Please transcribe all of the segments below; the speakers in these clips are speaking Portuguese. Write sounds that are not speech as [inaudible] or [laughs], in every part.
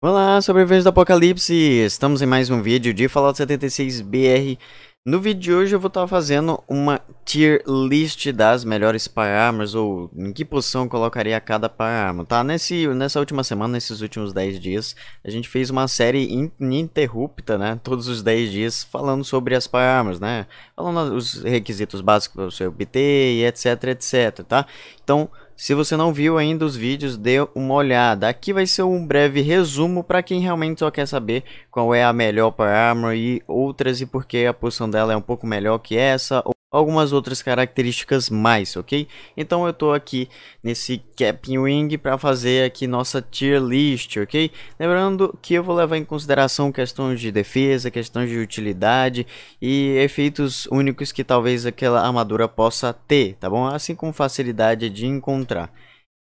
Olá, sobreviventes do apocalipse! Estamos em mais um vídeo de Fallout 76BR. No vídeo de hoje eu vou estar fazendo uma tier list das melhores firearms, ou em que posição eu colocaria cada firearm, tá? Nesse, nessa última semana, nesses últimos 10 dias, a gente fez uma série ininterrupta, né? Todos os 10 dias falando sobre as firearms, né? Falando os requisitos básicos para você obter e etc, etc, tá? Então... Se você não viu ainda os vídeos, dê uma olhada. Aqui vai ser um breve resumo para quem realmente só quer saber qual é a melhor Power Armor e outras e por que a posição dela é um pouco melhor que essa algumas outras características mais, ok? Então eu estou aqui nesse Capwing Wing para fazer aqui nossa tier list, ok? Lembrando que eu vou levar em consideração questões de defesa, questões de utilidade e efeitos únicos que talvez aquela armadura possa ter, tá bom? Assim como facilidade de encontrar.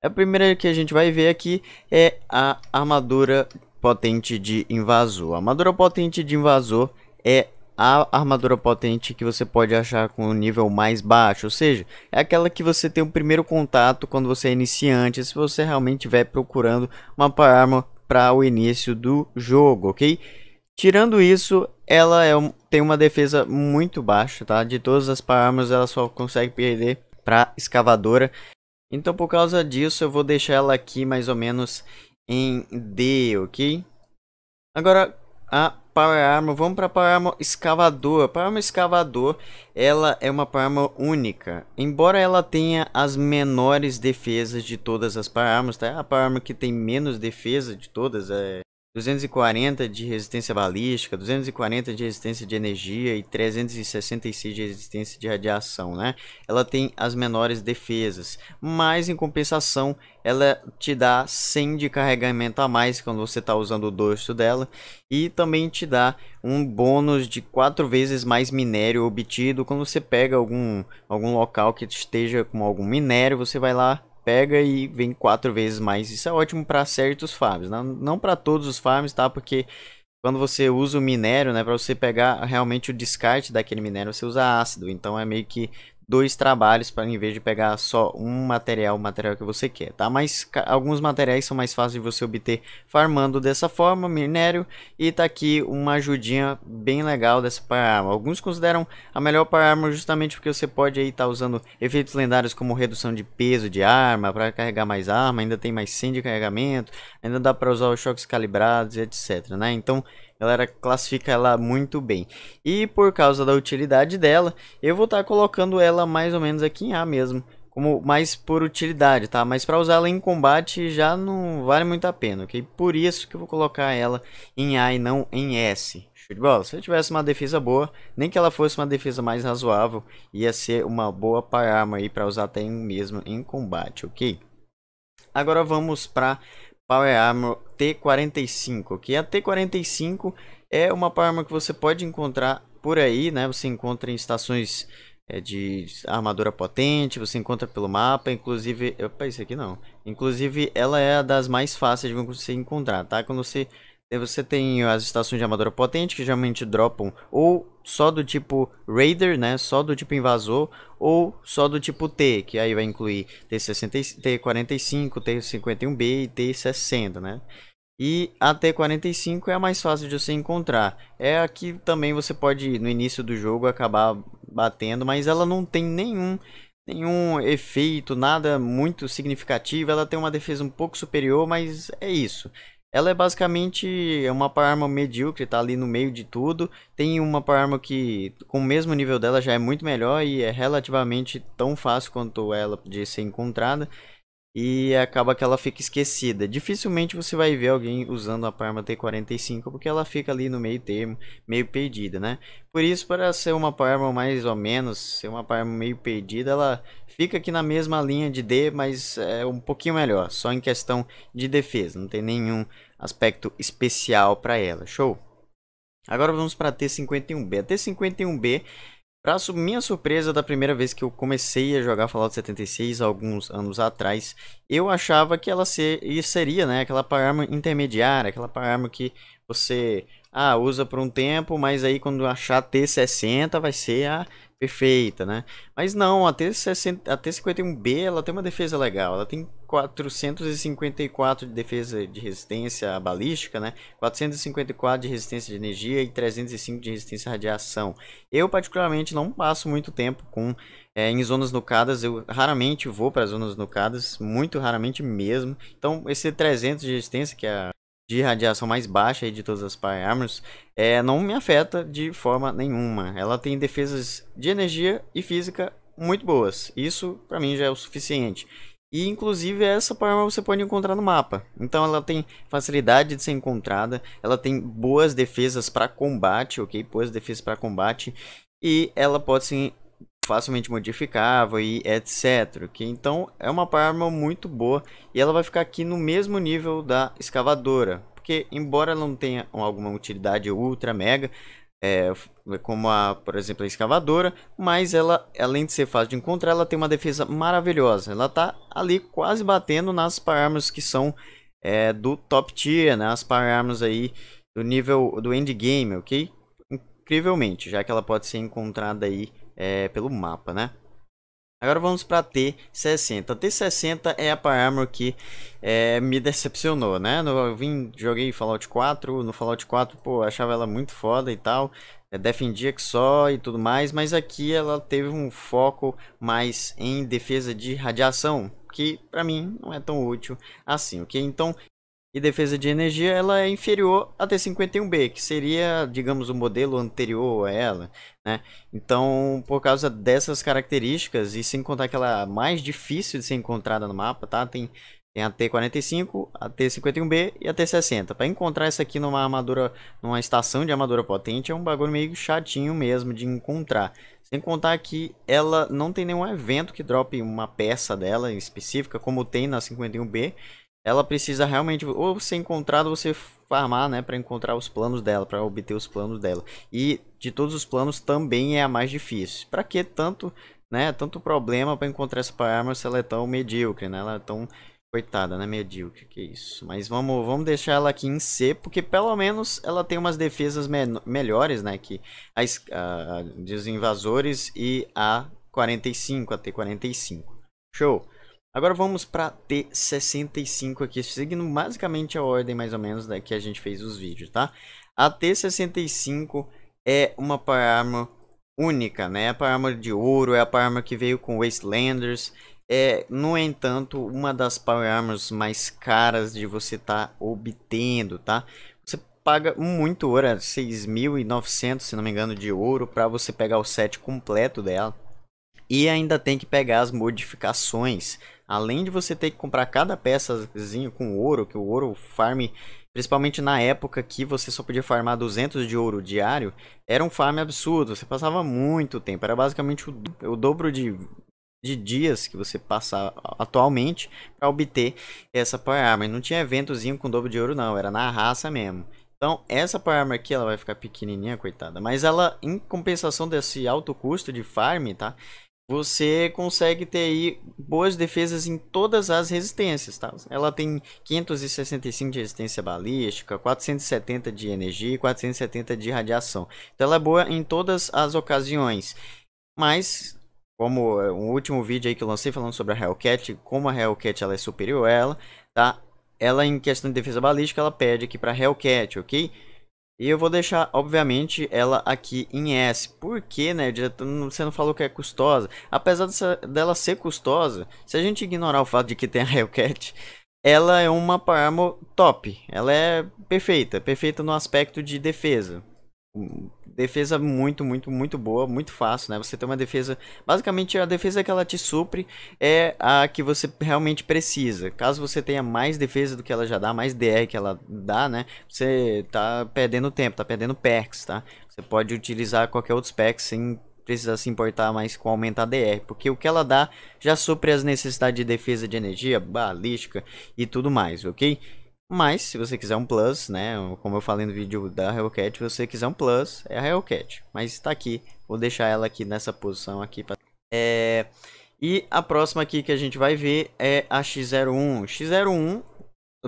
A primeira que a gente vai ver aqui é a armadura potente de invasor. A armadura potente de invasor é a armadura potente que você pode achar com o nível mais baixo, ou seja, é aquela que você tem o primeiro contato quando você é iniciante, se você realmente estiver procurando uma arma para o início do jogo, ok? Tirando isso, ela é um, tem uma defesa muito baixa, tá? De todas as armas, ela só consegue perder para escavadora. Então, por causa disso, eu vou deixar ela aqui mais ou menos em D, ok? Agora, a Power Armor, vamos para Power Armor Escavador. Power Armor Escavador, ela é uma Power Armor única. Embora ela tenha as menores defesas de todas as Power Armors, tá? A Power Armor que tem menos defesa de todas é 240 de resistência balística, 240 de resistência de energia e 366 de resistência de radiação, né? Ela tem as menores defesas, mas em compensação ela te dá 100 de carregamento a mais quando você está usando o dorso dela e também te dá um bônus de 4 vezes mais minério obtido quando você pega algum, algum local que esteja com algum minério, você vai lá pega e vem quatro vezes mais. Isso é ótimo para certos farms, não, não para todos os farms, tá? Porque quando você usa o minério, né, para você pegar realmente o descarte daquele minério, você usa ácido. Então é meio que dois trabalhos para em vez de pegar só um material, o material que você quer, tá? Mas alguns materiais são mais fáceis de você obter farmando dessa forma, minério, e tá aqui uma ajudinha bem legal dessa para Alguns consideram a melhor para arma justamente porque você pode aí estar tá usando efeitos lendários como redução de peso de arma, para carregar mais arma, ainda tem mais 100 de carregamento, ainda dá para usar os choques calibrados e etc, né? Então, a galera classifica ela muito bem. E por causa da utilidade dela, eu vou estar tá colocando ela mais ou menos aqui em A mesmo. Como mais por utilidade, tá? Mas para usá-la em combate já não vale muito a pena, ok? Por isso que eu vou colocar ela em A e não em S. Show de bola. Se eu tivesse uma defesa boa, nem que ela fosse uma defesa mais razoável, ia ser uma boa arma aí para usar até mesmo em combate, ok? Agora vamos para Power Armor T45, que a T45 é uma Power é Armor que você pode encontrar por aí, né? Você encontra em estações é, de armadura potente, você encontra pelo mapa, inclusive, opa, isso aqui não. Inclusive, ela é a das mais fáceis de você encontrar, tá? Quando você você tem as estações de armadura potente que geralmente dropam ou só do tipo Raider, né? Só do tipo invasor, ou só do tipo T, que aí vai incluir T60, T45, T51B e T60, né? E a T45 é a mais fácil de você encontrar. É a que também você pode no início do jogo acabar batendo, mas ela não tem nenhum nenhum efeito, nada muito significativo. Ela tem uma defesa um pouco superior, mas é isso. Ela é basicamente uma arma medíocre, tá ali no meio de tudo. Tem uma arma que, com o mesmo nível dela, já é muito melhor e é relativamente tão fácil quanto ela de ser encontrada e acaba que ela fica esquecida. Dificilmente você vai ver alguém usando a Parma T45 porque ela fica ali no meio termo, meio perdida, né? Por isso, para ser uma Parma mais ou menos, ser uma Parma meio perdida, ela fica aqui na mesma linha de D, mas é um pouquinho melhor, só em questão de defesa, não tem nenhum aspecto especial para ela. Show. Agora vamos para a T51B. A T51B Pra minha surpresa, da primeira vez que eu comecei a jogar Fallout 76, alguns anos atrás, eu achava que ela ser, seria né, aquela arma intermediária, aquela arma que você ah, usa por um tempo, mas aí quando achar T60 vai ser a perfeita, né? Mas não, a T-51B ela tem uma defesa legal, ela tem 454 de defesa de resistência balística, né? 454 de resistência de energia e 305 de resistência à radiação. Eu particularmente não passo muito tempo com é, em zonas nucadas, eu raramente vou para zonas nucadas, muito raramente mesmo. Então esse 300 de resistência que é a de radiação mais baixa de todas as Power Armors, é, não me afeta de forma nenhuma. Ela tem defesas de energia e física muito boas. Isso, para mim, já é o suficiente. E inclusive essa Power você pode encontrar no mapa. Então ela tem facilidade de ser encontrada, ela tem boas defesas para combate, ok? Boas defesas para combate. E ela pode ser facilmente modificável e etc. Que então é uma arma muito boa e ela vai ficar aqui no mesmo nível da escavadora, porque embora ela não tenha alguma utilidade ultra mega, é, como a, por exemplo, a escavadora, mas ela, além de ser fácil de encontrar, ela tem uma defesa maravilhosa. Ela tá ali quase batendo nas armas que são é, do top tier, né? As armas aí do nível do endgame, ok? Incrivelmente, já que ela pode ser encontrada aí é, pelo mapa, né? Agora vamos para T60. A T60 é a Armor que é, me decepcionou, né? No, eu vim, joguei Fallout 4, no Fallout 4, pô, achava ela muito foda e tal. É, defendia que só e tudo mais, mas aqui ela teve um foco mais em defesa de radiação, que para mim não é tão útil assim, ok? Então e defesa de energia ela é inferior à T51B, que seria, digamos, o modelo anterior a ela, né? Então, por causa dessas características, e sem contar que ela é mais difícil de ser encontrada no mapa, tá? Tem, tem a T45, a T51B e a T60. Para encontrar essa aqui numa armadura, numa estação de armadura potente é um bagulho meio chatinho mesmo de encontrar. Sem contar que ela não tem nenhum evento que drope uma peça dela específica, como tem na 51B ela precisa realmente ou ser encontrada ou você farmar, né, para encontrar os planos dela, para obter os planos dela. E de todos os planos também é a mais difícil. Para que tanto, né, tanto problema para encontrar essa arma se ela é tão medíocre, né? Ela é tão coitada, né, medíocre, que isso. Mas vamos, vamos deixar ela aqui em C, porque pelo menos ela tem umas defesas me melhores, né, que as a, a, dos invasores e a 45, a T45. Show. Agora vamos para T65 aqui, seguindo basicamente a ordem mais ou menos da que a gente fez os vídeos, tá? A T65 é uma arma única, né? É a arma de ouro, é a arma que veio com Wastelanders. É, no entanto, uma das power parmas mais caras de você tá obtendo, tá? Você paga muito ouro, 6.900, é se não me engano, de ouro para você pegar o set completo dela. E ainda tem que pegar as modificações Além de você ter que comprar cada peçazinho com ouro, que o ouro farm, principalmente na época que você só podia farmar 200 de ouro diário, era um farm absurdo, você passava muito tempo, era basicamente o, o dobro de, de dias que você passa atualmente para obter essa Power Armor. Não tinha eventozinho com dobro de ouro não, era na raça mesmo. Então, essa Power Armor aqui, ela vai ficar pequenininha, coitada. Mas ela, em compensação desse alto custo de farm, tá? você consegue ter aí boas defesas em todas as resistências, tá? Ela tem 565 de resistência balística, 470 de energia e 470 de radiação. Então ela é boa em todas as ocasiões. Mas, como o eh, último vídeo aí que eu lancei falando sobre a Hellcat, como a Hellcat ela é superior a ela, tá? Ela em questão de defesa balística, ela pede aqui para Hellcat, OK? E eu vou deixar, obviamente, ela aqui em S. porque né, Você não falou que é custosa. Apesar dessa, dela ser custosa, se a gente ignorar o fato de que tem a [laughs] Hellcat, ela é uma parmo top. Ela é perfeita. Perfeita no aspecto de defesa defesa muito, muito, muito boa, muito fácil, né? Você tem uma defesa. Basicamente, a defesa que ela te supre é a que você realmente precisa. Caso você tenha mais defesa do que ela já dá, mais DR que ela dá, né? Você tá perdendo tempo, tá perdendo perks, tá? Você pode utilizar qualquer outro spec sem precisar se importar mais com aumentar a DR, porque o que ela dá já supre as necessidades de defesa de energia, balística e tudo mais, ok? Mas, se você quiser um plus, né? Como eu falei no vídeo da Hellcat, se você quiser um plus, é a Hellcat. Mas está aqui. Vou deixar ela aqui nessa posição aqui. Pra... É... E a próxima aqui que a gente vai ver é a X01. X01,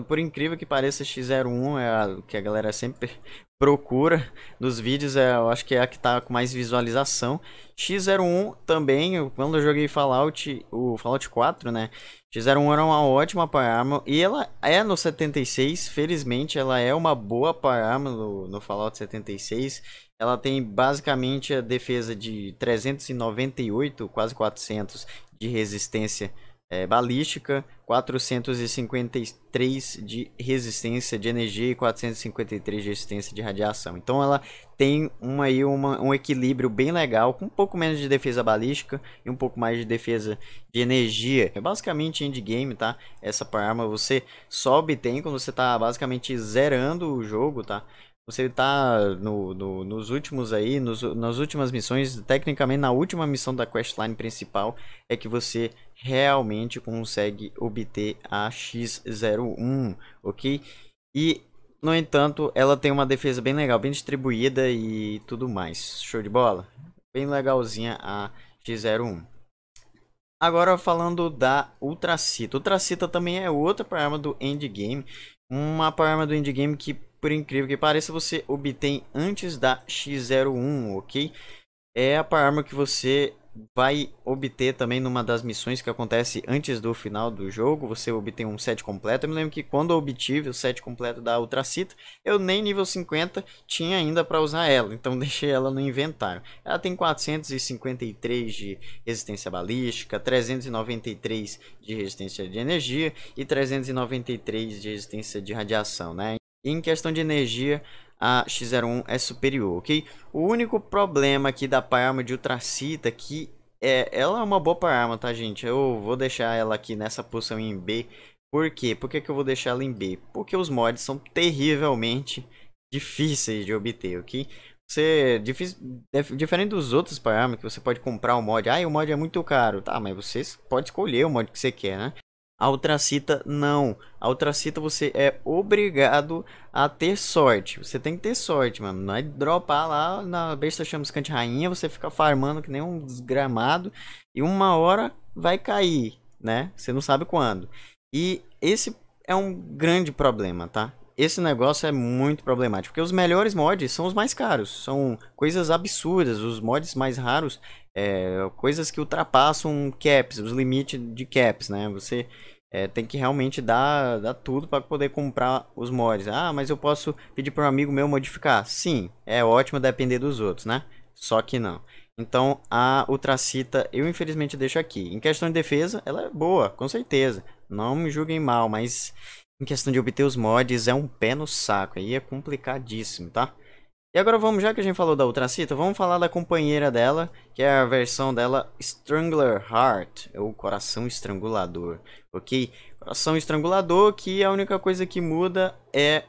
por incrível que pareça, X01 é a que a galera sempre [laughs] procura nos vídeos. É, eu acho que é a que está com mais visualização. X01 também, quando eu joguei Fallout, o Fallout 4, né? X01 era uma ótima Firearm e ela é no 76, felizmente ela é uma boa Firearm no, no Fallout 76. Ela tem basicamente a defesa de 398, quase 400 de resistência é, balística, 453 de resistência de energia e 453 de resistência de radiação. Então ela tem uma, aí uma, um equilíbrio bem legal, com um pouco menos de defesa balística e um pouco mais de defesa de energia. É basicamente endgame, tá? Essa arma você só obtém quando você tá basicamente zerando o jogo, tá? Você tá no, no, nos últimos aí, nos, nas últimas missões, tecnicamente na última missão da questline principal, é que você realmente consegue obter a X01, ok? E, no entanto, ela tem uma defesa bem legal, bem distribuída e tudo mais. Show de bola? Bem legalzinha a X01. Agora falando da Ultracita. Ultracita também é outra arma do endgame. Uma arma do endgame que por incrível que pareça, você obtém antes da X01, ok? É a arma que você vai obter também numa das missões que acontece antes do final do jogo. Você obtém um set completo. Eu me lembro que quando eu obtive o set completo da Cita, eu nem nível 50 tinha ainda para usar ela. Então [laughs] deixei ela no inventário. Ela tem 453 de resistência balística, 393 de resistência de energia e 393 de resistência de radiação, né? em questão de energia, a X01 é superior, ok? O único problema aqui da arma de Ultracita que é, ela é uma boa arma tá, gente? Eu vou deixar ela aqui nessa posição em B. Por quê? Por que, que eu vou deixar ela em B? Porque os mods são terrivelmente difíceis de obter, ok? Você, difícil, diferente dos outros parâmetros que você pode comprar o um mod, ah, o mod é muito caro, tá, mas você pode escolher o mod que você quer, né? A Ultracita não. A Ultracita você é obrigado a ter sorte. Você tem que ter sorte, mano. Não é dropar lá na besta chamuscante rainha, você fica farmando que nem um desgramado e uma hora vai cair, né? Você não sabe quando. E esse é um grande problema, tá? Esse negócio é muito problemático, porque os melhores mods são os mais caros, são coisas absurdas. Os mods mais raros é, coisas que ultrapassam caps, os limites de caps, né? Você é, tem que realmente dar, dar tudo para poder comprar os mods. Ah, mas eu posso pedir para um amigo meu modificar. Sim, é ótimo depender dos outros, né? Só que não. Então a Ultracita eu infelizmente deixo aqui. Em questão de defesa, ela é boa, com certeza. Não me julguem mal, mas em questão de obter os mods é um pé no saco. Aí é complicadíssimo, tá? E agora vamos, já que a gente falou da Ultracita, vamos falar da companheira dela, que é a versão dela Strangler Heart, é ou Coração Estrangulador, ok? Coração Estrangulador, que a única coisa que muda é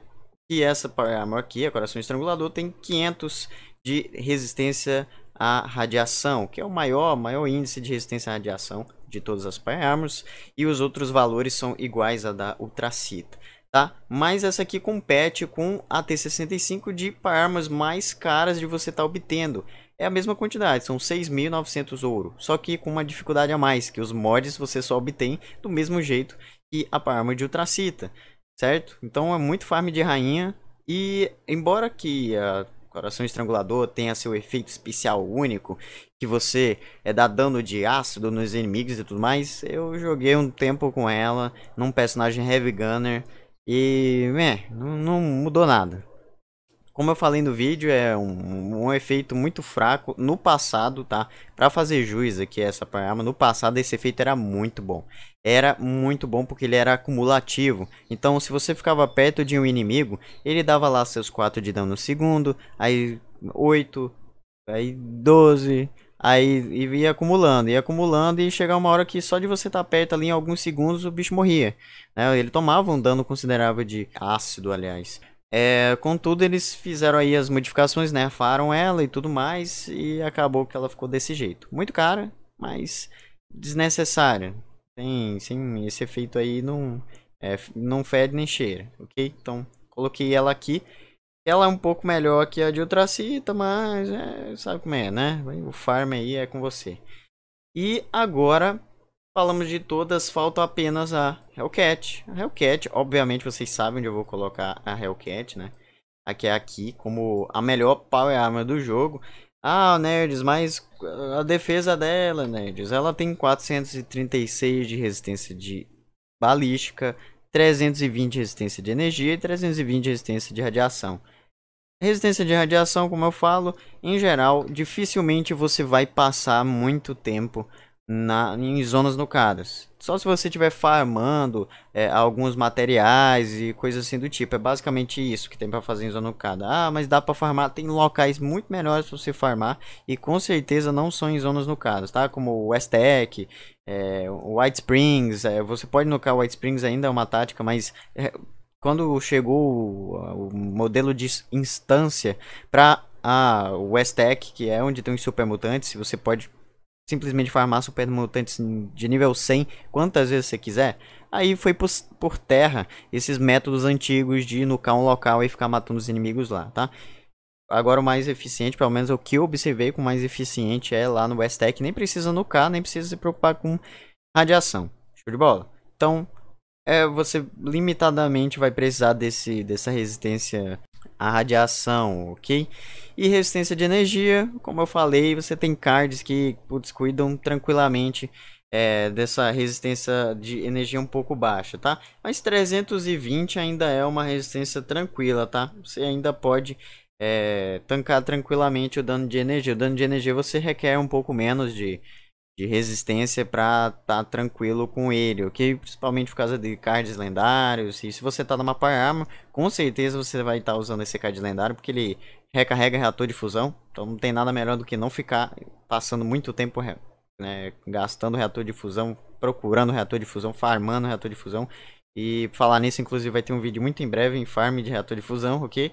que essa armor aqui, a Coração Estrangulador, tem 500 de resistência à radiação, que é o maior, maior índice de resistência à radiação de todas as Pyarmors, e os outros valores são iguais a da Ultracita tá? Mas essa aqui compete com a T65 de armas mais caras de você estar tá obtendo. É a mesma quantidade, são 6.900 ouro, só que com uma dificuldade a mais, que os mods você só obtém do mesmo jeito que a arma de ultracita, certo? Então é muito farm de rainha e embora que a Coração Estrangulador tenha seu efeito especial único, que você é dá dano de ácido nos inimigos e tudo mais. Eu joguei um tempo com ela num personagem Heavy Gunner e, é, não, não mudou nada. Como eu falei no vídeo, é um, um efeito muito fraco no passado, tá? Para fazer juiz aqui essa arma, ah, no passado esse efeito era muito bom. Era muito bom porque ele era acumulativo. Então, se você ficava perto de um inimigo, ele dava lá seus 4 de dano no segundo, aí 8, aí 12, Aí e ia acumulando, ia acumulando e chegar uma hora que só de você estar tá perto ali em alguns segundos o bicho morria. Né? Ele tomava um dano considerável de ácido, aliás. É, contudo, eles fizeram aí as modificações, né? faram ela e tudo mais, e acabou que ela ficou desse jeito. Muito cara, mas desnecessária. Sem, sem esse efeito aí não, é, não fede nem cheira, ok? Então, coloquei ela aqui. Ela é um pouco melhor que a de Ultracita, mas é, sabe como é, né? O farm aí é com você. E agora falamos de todas, falta apenas a Hellcat. A Hellcat, obviamente vocês sabem onde eu vou colocar a Hellcat, né? Aqui é aqui, como a melhor power arma do jogo. Ah, nerds, mas a defesa dela, nerds, ela tem 436 de resistência de balística, 320 de resistência de energia e 320 de resistência de radiação. Resistência de radiação, como eu falo, em geral, dificilmente você vai passar muito tempo na, em zonas nucleares. Só se você estiver farmando é, alguns materiais e coisas assim do tipo. É basicamente isso que tem para fazer em zona nucleada. Ah, mas dá para farmar. Tem locais muito melhores para você farmar e com certeza não são em zonas nucleares, tá? Como o Westec, é, White Springs. É, você pode nucar White Springs ainda, é uma tática, mas é, quando chegou o modelo de instância para a Westec, que é onde tem os supermutantes, você pode simplesmente farmar supermutantes de nível 100 quantas vezes você quiser. Aí foi por, por terra esses métodos antigos de nucar um local e ficar matando os inimigos lá, tá? Agora o mais eficiente, pelo menos o que eu observei com mais eficiente é lá no Westec, nem precisa nucar, nem precisa se preocupar com radiação. Show de bola. Então, é, você limitadamente vai precisar desse, dessa resistência à radiação, ok? E resistência de energia, como eu falei, você tem cards que putz, cuidam tranquilamente é, dessa resistência de energia um pouco baixa, tá? Mas 320 ainda é uma resistência tranquila, tá? Você ainda pode é, tancar tranquilamente o dano de energia. O dano de energia você requer um pouco menos de, de resistência para tá tranquilo com ele, ok? Principalmente por causa de cards lendários. E se você tá numa Power arma, com certeza você vai estar tá usando esse card lendário, porque ele recarrega reator de fusão. Então não tem nada melhor do que não ficar passando muito tempo né, gastando reator de fusão, procurando reator de fusão, farmando reator de fusão. E falar nisso, inclusive, vai ter um vídeo muito em breve em farm de reator de fusão, ok?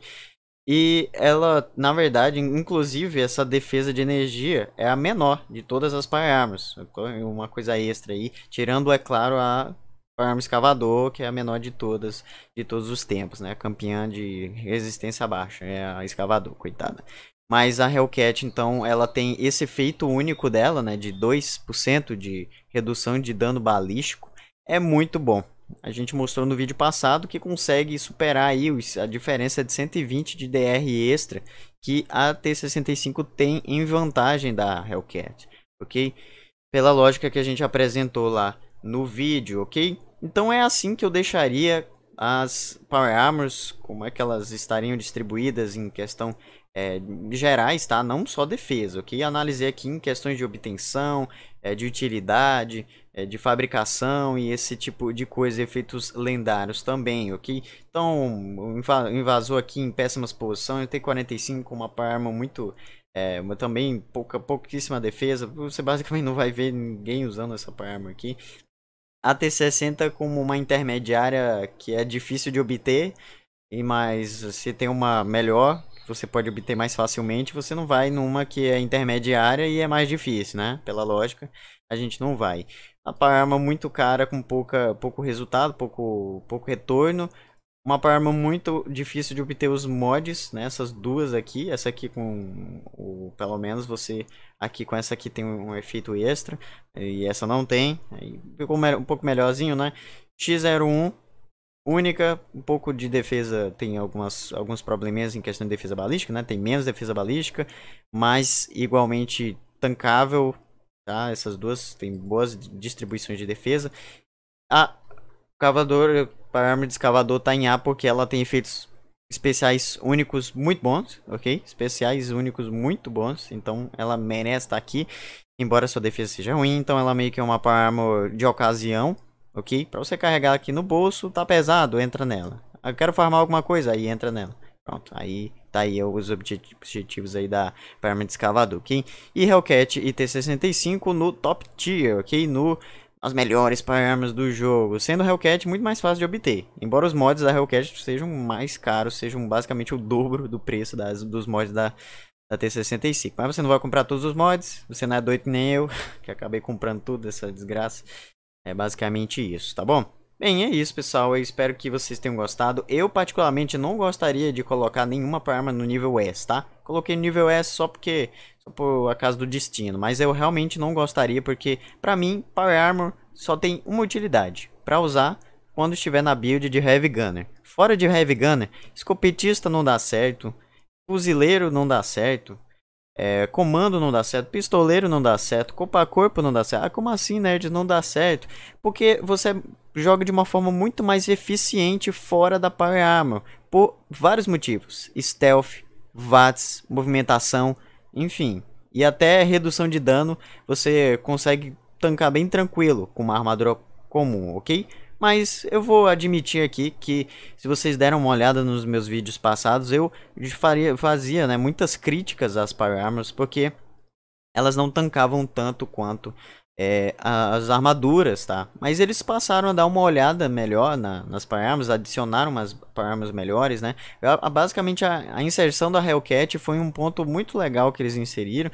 E ela, na verdade, inclusive, essa defesa de energia é a menor de todas as firearms. Uma coisa extra aí, tirando, é claro, a firearm escavador, que é a menor de todas, de todos os tempos, né? Campeã de resistência baixa, é a escavador, coitada. Mas a Hellcat, então, ela tem esse efeito único dela, né? De 2% de redução de dano balístico. É muito bom. A gente mostrou no vídeo passado que consegue superar aí a diferença de 120 de DR extra que a T65 tem em vantagem da Hellcat, ok? Pela lógica que a gente apresentou lá no vídeo, ok? Então é assim que eu deixaria as Power Armors, como é que elas estariam distribuídas em questão é, gerais, tá? Não só defesa, ok? Analisei aqui em questões de obtenção, é, de utilidade, é, de fabricação e esse tipo de coisa, efeitos lendários também, ok? Então, invasou aqui em péssimas posições, t 45 com uma arma muito é, mas também pouca, pouquíssima defesa. Você basicamente [laughs] não vai ver ninguém usando essa arma aqui. A T60 como uma intermediária que é difícil de obter. E mas se tem uma melhor, você pode obter mais facilmente, você não vai numa que é intermediária e é mais difícil, né? Pela lógica, a gente não vai. Uma arma muito cara com pouca, pouco resultado, pouco, pouco retorno. Uma arma muito difícil de obter os mods, né? Essas duas aqui, essa aqui com o, pelo menos você aqui com essa aqui tem um efeito extra e essa não tem. Aí ficou um pouco melhorzinho, né? X01 única, um pouco de defesa, tem algumas, alguns probleminhas em questão de defesa balística, né? Tem menos defesa balística, mas igualmente tancável, tá? Essas duas têm boas distribuições de defesa. A cavador, a arma de escavador tá em A porque ela tem efeitos especiais únicos muito bons, ok? Especiais únicos muito bons, então ela merece estar tá aqui. Embora sua defesa seja ruim, então ela meio que é uma arma de ocasião, ok? Para você carregar aqui no bolso, tá pesado, entra nela. Ah, eu quero farmar alguma coisa, aí entra nela. Pronto, aí tá aí os objetivos aí da Pyramid Escavador, ok? E Hellcat e T65 no top tier, ok? No as melhores armas do jogo, sendo Hellcat muito mais fácil de obter. Embora os mods da Hellcat sejam mais caros, sejam basicamente o dobro do preço das, dos mods da, da T65. Mas você não vai comprar todos os mods, você não é doido nem eu, [laughs] que acabei comprando tudo essa desgraça. É basicamente isso, tá bom? Bem, é isso, pessoal. Eu espero que vocês tenham gostado. Eu, particularmente, não gostaria de colocar nenhuma arma no nível S, tá? Coloquei no nível S só porque... Só por acaso do destino. Mas eu realmente não gostaria, porque, pra mim, Power Armor só tem uma utilidade. Pra usar quando estiver na build de Heavy Gunner. Fora de Heavy Gunner, escopetista não dá certo. Fuzileiro não dá certo. É, comando não dá certo, pistoleiro não dá certo, corpo a corpo não dá certo. Ah, como assim, nerd? Não dá certo. Porque você joga de uma forma muito mais eficiente fora da Power Armor. Por vários motivos. Stealth, VATS, movimentação, enfim. E até redução de dano você consegue tancar bem tranquilo com uma armadura comum, ok? Mas eu vou admitir aqui que se vocês deram uma olhada nos meus vídeos passados, eu faria, fazia né, muitas críticas às Power Armors, porque elas não tancavam tanto quanto é, as armaduras, tá? Mas eles passaram a dar uma olhada melhor na, nas Power adicionaram umas Power melhores, né? a, basicamente a, a, inserção da Hellcat foi um ponto muito legal que eles inseriram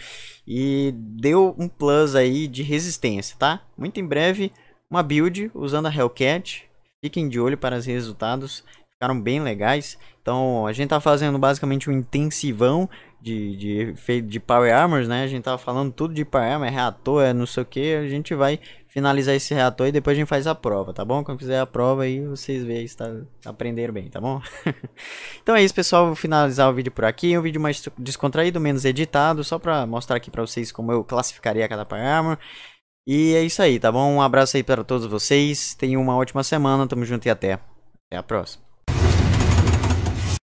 e deu um plus aí de resistência, tá? Muito em breve uma build usando a Hellcat. Fiquem de olho para os resultados, ficaram bem legais. Então a gente tá fazendo basicamente um intensivão de, de, de Power Armors, né? A gente tava tá falando tudo de Power Armor, é reator, é não sei o que. A gente vai finalizar esse reator e depois a gente faz a prova, tá bom? Quando fizer a prova aí vocês veem se tá, aprendendo bem, tá bom? [laughs] então é isso, pessoal. Vou finalizar o vídeo por aqui. Um vídeo mais descontraído, menos editado, só para mostrar aqui para vocês como eu classificaria cada Power Armor. E é isso aí, tá bom? Um abraço aí para todos vocês. Tenham uma ótima semana. Tamo junto e até. Até a próxima.